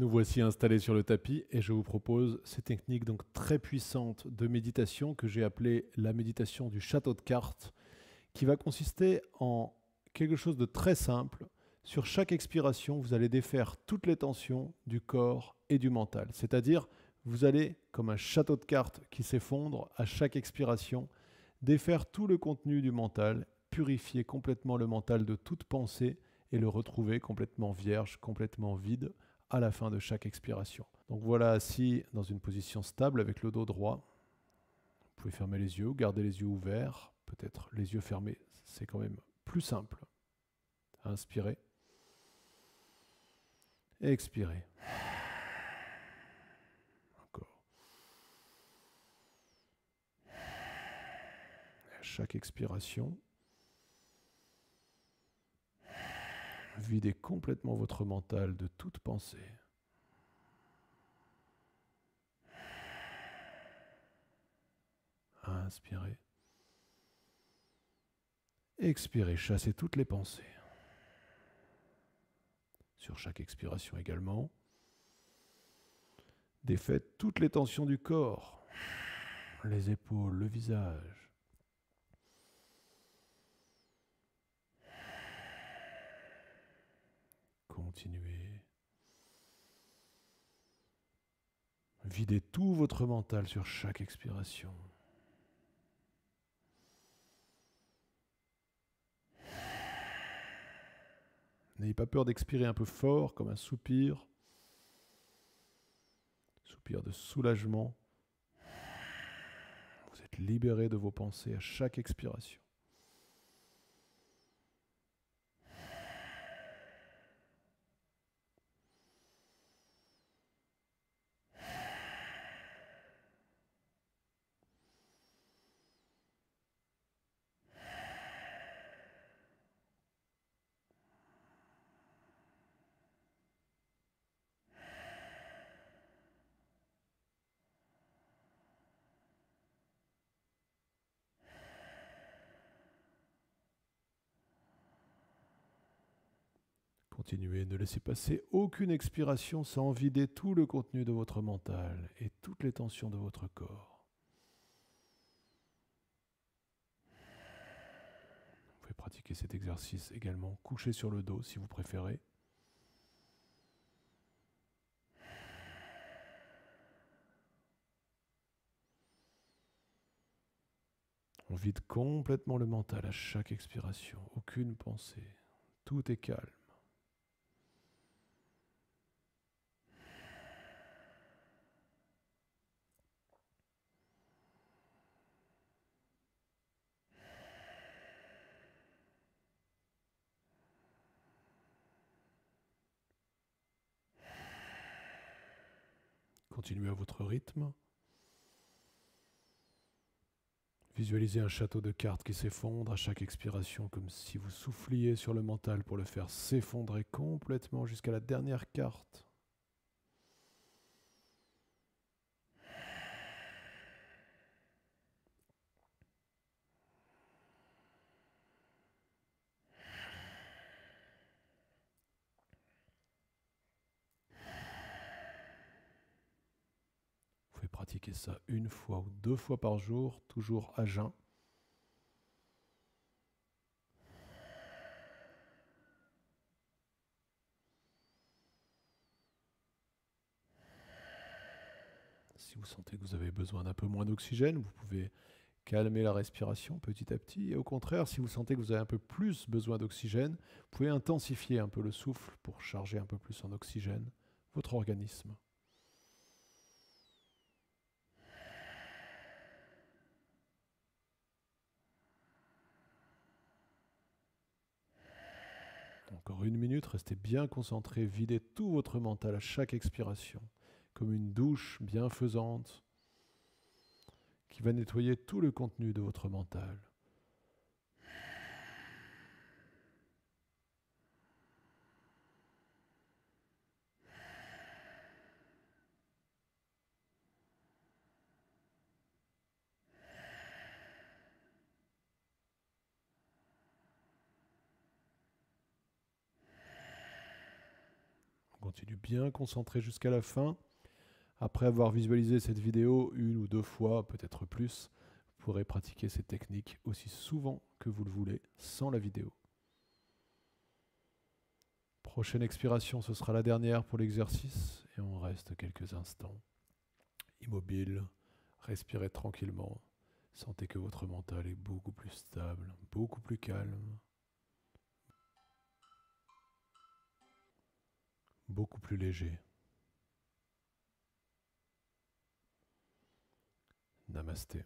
Nous voici installés sur le tapis et je vous propose ces techniques donc très puissantes de méditation que j'ai appelée la méditation du château de cartes, qui va consister en quelque chose de très simple. Sur chaque expiration, vous allez défaire toutes les tensions du corps et du mental. C'est-à-dire, vous allez, comme un château de cartes qui s'effondre à chaque expiration, défaire tout le contenu du mental, purifier complètement le mental de toute pensée et le retrouver complètement vierge, complètement vide à la fin de chaque expiration. Donc voilà assis dans une position stable avec le dos droit. Vous pouvez fermer les yeux, garder les yeux ouverts, peut-être les yeux fermés, c'est quand même plus simple. Inspirez. Expirez. Encore. À chaque expiration, Videz complètement votre mental de toute pensée. Inspirez. Expirez, chassez toutes les pensées. Sur chaque expiration également, défaites toutes les tensions du corps, les épaules, le visage. continuez. Videz tout votre mental sur chaque expiration. N'ayez pas peur d'expirer un peu fort, comme un soupir. Soupir de soulagement. Vous êtes libéré de vos pensées à chaque expiration. continuez, ne laissez passer aucune expiration sans vider tout le contenu de votre mental et toutes les tensions de votre corps. Vous pouvez pratiquer cet exercice également couché sur le dos si vous préférez. On vide complètement le mental à chaque expiration, aucune pensée, tout est calme. continuez à votre rythme. Visualisez un château de cartes qui s'effondre à chaque expiration comme si vous souffliez sur le mental pour le faire s'effondrer complètement jusqu'à la dernière carte. pratiquer ça une fois ou deux fois par jour, toujours à jeun. Si vous sentez que vous avez besoin d'un peu moins d'oxygène, vous pouvez calmer la respiration petit à petit. Et au contraire, si vous sentez que vous avez un peu plus besoin d'oxygène, vous pouvez intensifier un peu le souffle pour charger un peu plus en oxygène votre organisme. une minute, restez bien concentré, videz tout votre mental à chaque expiration, comme une douche bienfaisante qui va nettoyer tout le contenu de votre mental. continue bien concentré jusqu'à la fin. Après avoir visualisé cette vidéo une ou deux fois, peut-être plus, vous pourrez pratiquer cette technique aussi souvent que vous le voulez sans la vidéo. Prochaine expiration, ce sera la dernière pour l'exercice et on reste quelques instants. Immobile, respirez tranquillement. Sentez que votre mental est beaucoup plus stable, beaucoup plus calme. beaucoup plus léger. Namasté.